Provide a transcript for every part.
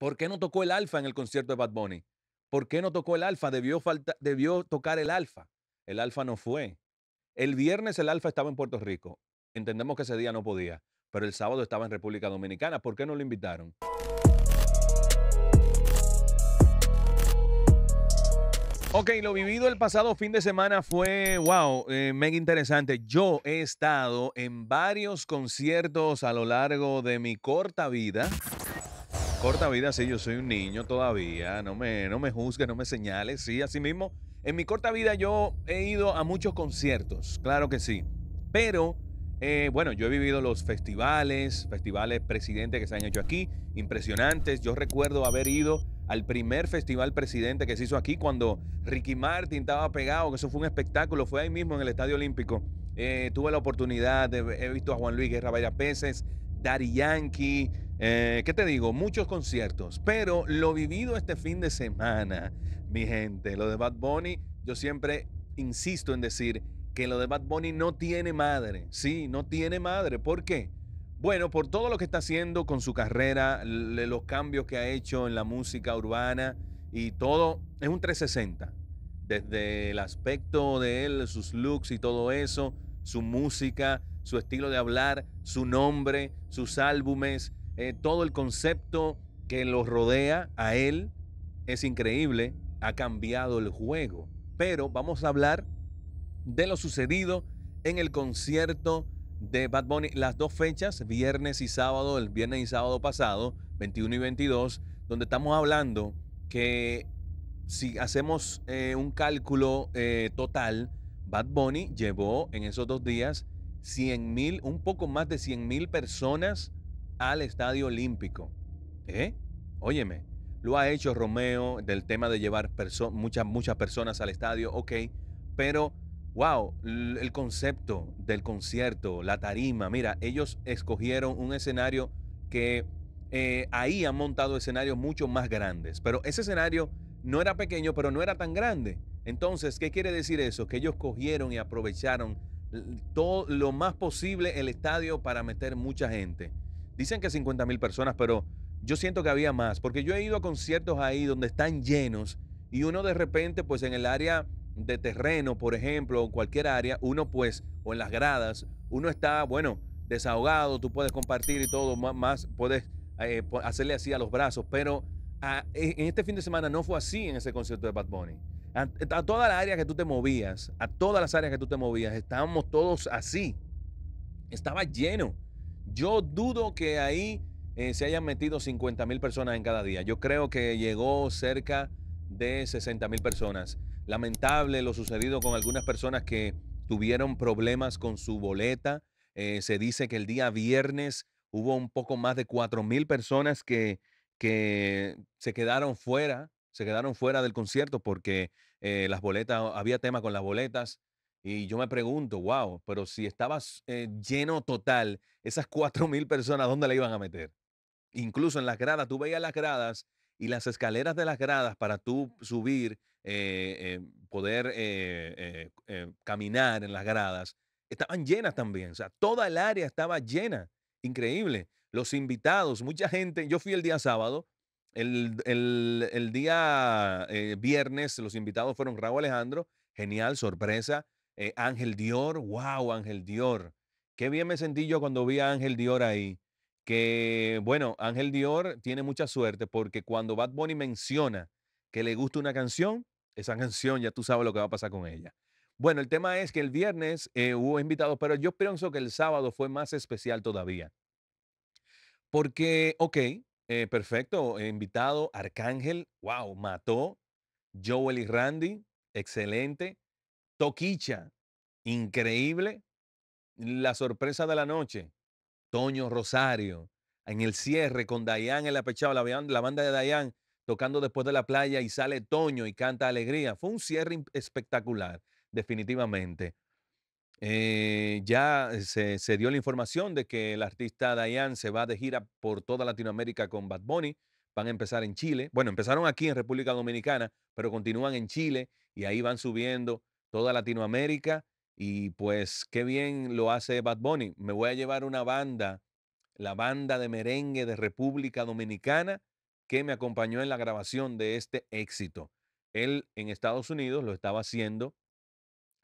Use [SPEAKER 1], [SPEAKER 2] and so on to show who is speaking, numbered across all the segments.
[SPEAKER 1] ¿Por qué no tocó el alfa en el concierto de Bad Bunny? ¿Por qué no tocó el alfa? Debió, falta, debió tocar el alfa. El alfa no fue. El viernes el alfa estaba en Puerto Rico. Entendemos que ese día no podía, pero el sábado estaba en República Dominicana. ¿Por qué no lo invitaron? Ok, lo vivido el pasado fin de semana fue, wow, eh, mega interesante. Yo he estado en varios conciertos a lo largo de mi corta vida. Corta vida, sí, yo soy un niño todavía, no me, no me juzgues, no me señales, sí, así mismo. En mi corta vida yo he ido a muchos conciertos, claro que sí, pero eh, bueno, yo he vivido los festivales, festivales presidente que se han hecho aquí, impresionantes. Yo recuerdo haber ido al primer festival presidente que se hizo aquí cuando Ricky Martin estaba pegado, que eso fue un espectáculo, fue ahí mismo en el Estadio Olímpico. Eh, tuve la oportunidad, de, he visto a Juan Luis Guerra varias veces, Dari Yankee. Eh, ¿Qué te digo? Muchos conciertos, pero lo vivido este fin de semana, mi gente, lo de Bad Bunny, yo siempre insisto en decir que lo de Bad Bunny no tiene madre, sí, no tiene madre. ¿Por qué? Bueno, por todo lo que está haciendo con su carrera, los cambios que ha hecho en la música urbana y todo, es un 360. Desde el aspecto de él, sus looks y todo eso, su música, su estilo de hablar, su nombre, sus álbumes, eh, todo el concepto que los rodea a él es increíble, ha cambiado el juego. Pero vamos a hablar de lo sucedido en el concierto de Bad Bunny, las dos fechas, viernes y sábado, el viernes y sábado pasado, 21 y 22, donde estamos hablando que si hacemos eh, un cálculo eh, total, Bad Bunny llevó en esos dos días 100 mil, un poco más de 100 mil personas al Estadio Olímpico. ¿Eh? Óyeme, lo ha hecho Romeo del tema de llevar muchas, muchas personas al estadio, ok, pero wow, el concepto del concierto, la tarima, mira, ellos escogieron un escenario que eh, ahí han montado escenarios mucho más grandes, pero ese escenario no era pequeño, pero no era tan grande. Entonces, ¿qué quiere decir eso? Que ellos cogieron y aprovecharon todo lo más posible el estadio para meter mucha gente. Dicen que 50 mil personas, pero yo siento que había más, porque yo he ido a conciertos ahí donde están llenos y uno de repente, pues en el área de terreno, por ejemplo, o cualquier área, uno pues, o en las gradas, uno está, bueno, desahogado, tú puedes compartir y todo, más, puedes eh, hacerle así a los brazos, pero ah, e-, en este fin de semana no fue así en ese concierto de Bad Bunny. A, toda la área que tú te movías, a todas las áreas que tú te movías, estábamos todos así. Estaba lleno. Yo dudo que ahí eh, se hayan metido 50 mil personas en cada día. Yo creo que llegó cerca de 60 mil personas. Lamentable lo sucedido con algunas personas que tuvieron problemas con su boleta. Eh, se dice que el día viernes hubo un poco más de 4 mil personas que, se quedaron fuera, se quedaron fuera del concierto porque eh, las boletas, había tema con las boletas. Y yo me pregunto, wow, pero si estabas eh, lleno total, esas mil personas, ¿dónde la iban a meter? Incluso en las gradas, tú veías las gradas y las escaleras de las gradas para tú subir, eh, eh, poder caminar en las gradas, estaban llenas también. O sea, toda el área estaba llena. Increíble. Los invitados, mucha gente. Yo fui el día sábado, el, día viernes los invitados fueron Raúl Alejandro, genial, sorpresa. Eh, Ángel Dior, wow, Ángel Dior. Qué bien me sentí yo cuando vi a Ángel Dior ahí. Que bueno, Ángel Dior tiene mucha suerte porque cuando Bad Bunny menciona que le gusta una canción, esa canción ya tú sabes lo que va a pasar con ella. Bueno, el tema es que el viernes eh, hubo invitados, pero yo pienso que el sábado fue más especial todavía. Porque, ok, eh, perfecto, invitado, Arcángel, wow, mató, Joel y Randy, excelente, Toquicha, increíble. La sorpresa de la noche, Toño Rosario, en el cierre con Dayan en la pechada, la, banda de Dayan tocando después de la playa y sale Toño y canta Alegría. Fue un cierre espectacular, definitivamente. Eh, ya eh, se, se, dio la información de que el artista Dayan se va de gira por toda Latinoamérica con Bad Bunny. Van a empezar en Chile. Bueno, empezaron aquí en República Dominicana, pero continúan en Chile y ahí van subiendo toda Latinoamérica. Y pues qué bien lo hace Bad Bunny. Me voy a llevar una banda, la banda de merengue de República Dominicana, que me acompañó en la grabación de este éxito. Él en Estados Unidos lo estaba haciendo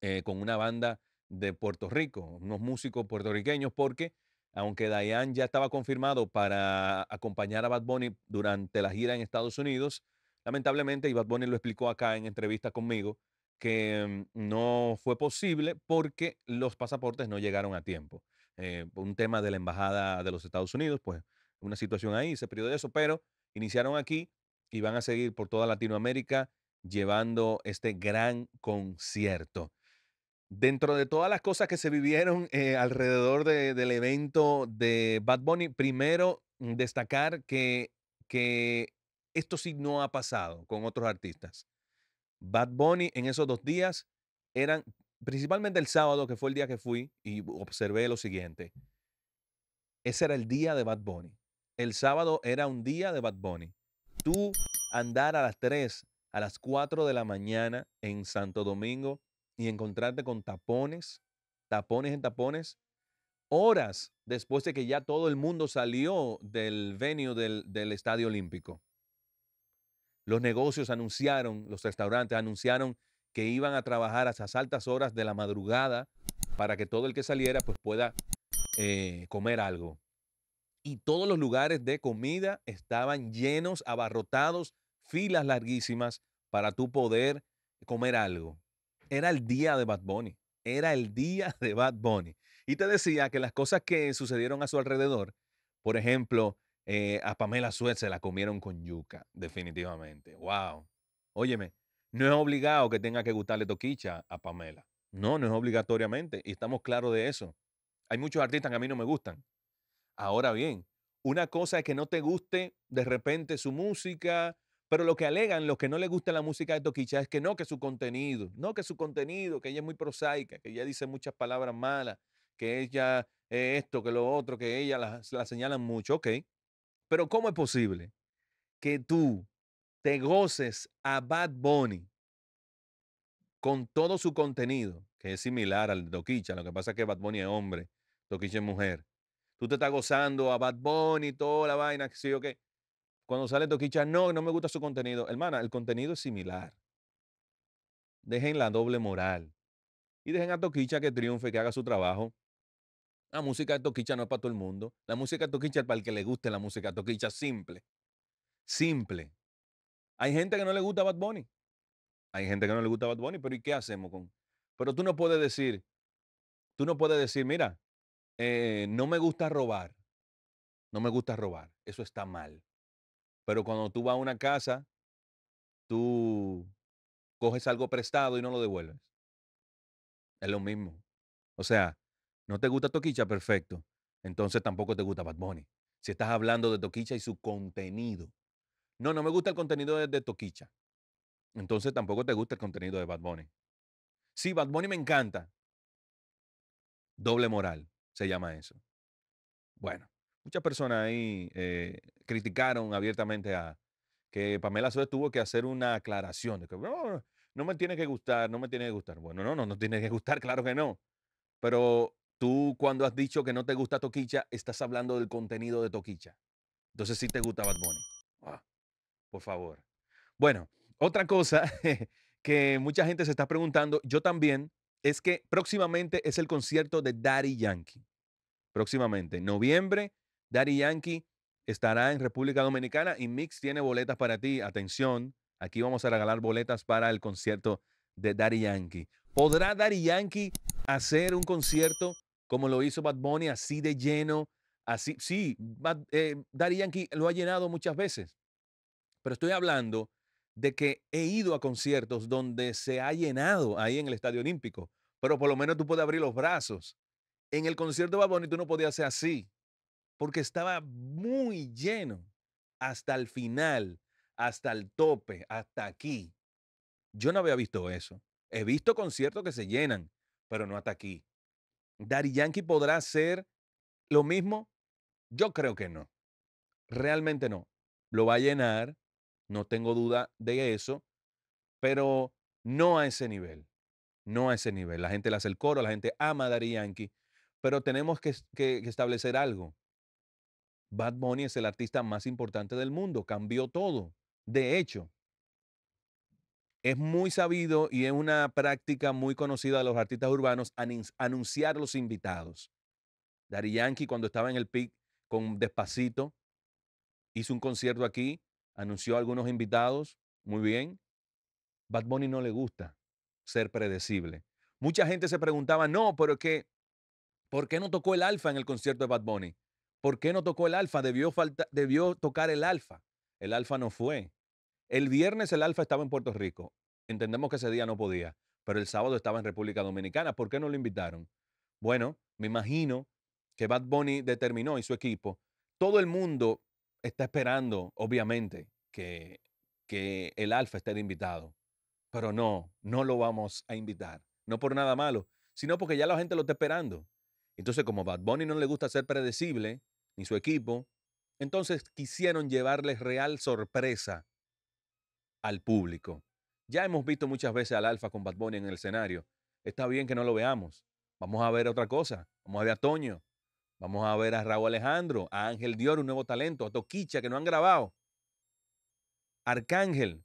[SPEAKER 1] eh, con una banda de Puerto Rico, unos músicos puertorriqueños, porque aunque Diane ya estaba confirmado para acompañar a Bad Bunny durante la gira en Estados Unidos, lamentablemente, y Bad Bunny lo explicó acá en entrevista conmigo, que mm, no fue posible porque los pasaportes no llegaron a tiempo. Eh, un tema de la Embajada de los Estados Unidos, pues una situación ahí, se perdió de eso, pero iniciaron aquí y van a seguir por toda Latinoamérica llevando este gran concierto. Dentro de todas las cosas que se vivieron eh, alrededor del evento de Bad Bunny, primero mm, destacar que, que esto sí no ha pasado con otros artistas. Bad Bunny en esos dos días eran, principalmente el sábado, que fue el día que fui y observé lo siguiente. Ese era el día de Bad Bunny. El sábado era un día de Bad Bunny. Tú andar a las 3, a las 4 de la mañana en Santo Domingo y encontrarte con tapones, tapones en tapones, horas después de que ya todo el mundo salió del venue del, del Estadio Olímpico. Los negocios anunciaron, los restaurantes anunciaron que iban a trabajar hasta esas altas horas de la madrugada para que todo el que saliera pues pueda eh, comer algo. Y todos los lugares de comida estaban llenos, abarrotados, filas larguísimas para tu poder comer algo. Era el día de Bad Bunny. Era el día de Bad Bunny. Y te decía que las cosas que sucedieron a su alrededor, por ejemplo, eh, a Pamela Suez se la comieron con yuca, definitivamente. Wow. Óyeme, no es obligado que tenga que gustarle toquicha a Pamela. No, no es obligatoriamente. Y estamos claros de eso. Hay muchos artistas que a mí no me gustan. Ahora bien, una cosa es que no te guste de repente su música, pero lo que alegan los que no les gusta la música de Toquicha es que no, que su contenido, no, que su contenido, que ella es muy prosaica, que ella dice muchas palabras malas, que ella es eh, esto, que lo otro, que ella la señalan mucho. Ok, pero ¿cómo es posible que tú te goces a Bad Bunny con todo su contenido, que es similar al de Toquicha? Lo que pasa es que Bad Bunny es hombre, Toquicha es mujer. Tú te estás gozando a Bad Bunny, toda la vaina, que sí o qué. Cuando sale Toquicha, no, no me gusta su contenido. Hermana, el contenido es similar. Dejen la doble moral. Y dejen a Toquicha que triunfe, que haga su trabajo. La música de toquicha no es para todo el mundo. La música de toquicha es para el que le guste la música de toquicha, simple. Simple. Hay gente que no le gusta Bad Bunny. Hay gente que no le gusta Bad Bunny, pero ¿y qué hacemos con? Pero tú no puedes decir, tú no puedes decir, mira, eh, no me gusta robar. No me gusta robar. Eso está mal. Pero cuando tú vas a una casa, tú coges algo prestado y no lo devuelves. Es lo mismo. O sea, ¿No te gusta Toquicha? Perfecto. Entonces tampoco te gusta Bad Bunny. Si estás hablando de Toquicha y su contenido. No, no me gusta el contenido de, Toquicha. Entonces tampoco te gusta el contenido de Bad Bunny. Sí, Bad Bunny me encanta. Doble moral se llama eso. Bueno, muchas personas ahí eh, criticaron abiertamente a que Pamela Suárez tuvo que hacer una aclaración de que no, no me tiene que gustar, no me tiene que gustar. Bueno, no, no, no tiene que gustar, claro que no. Pero Tú cuando has dicho que no te gusta Toquicha, estás hablando del contenido de Toquicha. Entonces sí te gusta Bad Bunny. Ah, por favor. Bueno, otra cosa que mucha gente se está preguntando, yo también, es que próximamente es el concierto de Daddy Yankee. Próximamente, en noviembre, Daddy Yankee estará en República Dominicana y Mix tiene boletas para ti. Atención, aquí vamos a regalar boletas para el concierto de Daddy Yankee. ¿Podrá Daddy Yankee hacer un concierto como lo hizo Bad Bunny, así de lleno, así. Sí, Bad, eh, Daddy Yankee lo ha llenado muchas veces, pero estoy hablando de que he ido a conciertos donde se ha llenado ahí en el Estadio Olímpico, pero por lo menos tú puedes abrir los brazos. En el concierto de Bad Bunny tú no podías hacer así, porque estaba muy lleno hasta el final, hasta el tope, hasta aquí. Yo no había visto eso. He visto conciertos que se llenan, pero no hasta aquí. ¿Dari Yankee podrá ser lo mismo? Yo creo que no. Realmente no. Lo va a llenar, no tengo duda de eso, pero no a ese nivel. No a ese nivel. La gente le hace el coro, la gente ama a Dari Yankee, pero tenemos que, que establecer algo. Bad Bunny es el artista más importante del mundo, cambió todo. De hecho, es muy sabido y es una práctica muy conocida de los artistas urbanos anunciar los invitados. Dari Yankee, cuando estaba en el PIC con Despacito, hizo un concierto aquí, anunció a algunos invitados, muy bien. Bad Bunny no le gusta ser predecible. Mucha gente se preguntaba, no, pero qué, ¿por qué no tocó el alfa en el concierto de Bad Bunny? ¿Por qué no tocó el alfa? Debió, debió tocar el alfa. El alfa no fue. El viernes el Alfa estaba en Puerto Rico. Entendemos que ese día no podía, pero el sábado estaba en República Dominicana. ¿Por qué no lo invitaron? Bueno, me imagino que Bad Bunny determinó y su equipo. Todo el mundo está esperando, obviamente, que, que el Alfa esté invitado. Pero no, no lo vamos a invitar. No por nada malo, sino porque ya la gente lo está esperando. Entonces, como Bad Bunny no le gusta ser predecible, ni su equipo, entonces quisieron llevarles real sorpresa al público. Ya hemos visto muchas veces al Alfa con Bad Bunny en el escenario. Está bien que no lo veamos. Vamos a ver otra cosa. Vamos a ver a Toño. Vamos a ver a Raúl Alejandro, a Ángel Dior, un nuevo talento, a Toquicha, que no han grabado. Arcángel.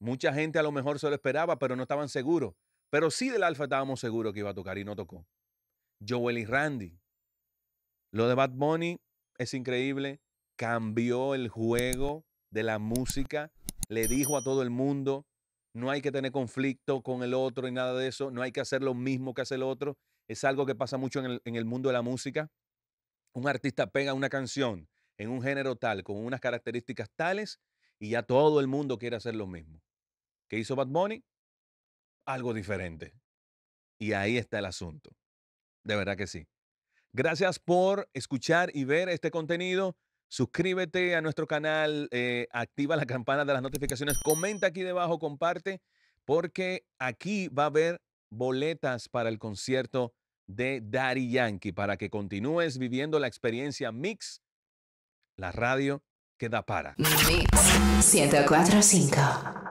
[SPEAKER 1] Mucha gente a lo mejor se lo esperaba, pero no estaban seguros. Pero sí del Alfa estábamos seguros que iba a tocar y no tocó. Joel y Randy. Lo de Bad Bunny es increíble. Cambió el juego de la música le dijo a todo el mundo, no hay que tener conflicto con el otro y nada de eso, no hay que hacer lo mismo que hace el otro. Es algo que pasa mucho en el, mundo de la música. Un artista pega una canción en un género tal, con unas características tales, y ya todo el mundo quiere hacer lo mismo. ¿Qué hizo Bad Bunny? Algo diferente. Y ahí está el asunto. De verdad que sí. Gracias por escuchar y ver este contenido. Suscríbete a nuestro canal, eh, activa la campana de las notificaciones, comenta aquí debajo, comparte, porque aquí va a haber boletas para el concierto de Daddy Yankee, para que continúes viviendo la experiencia Mix, la radio queda para. Mix 1045.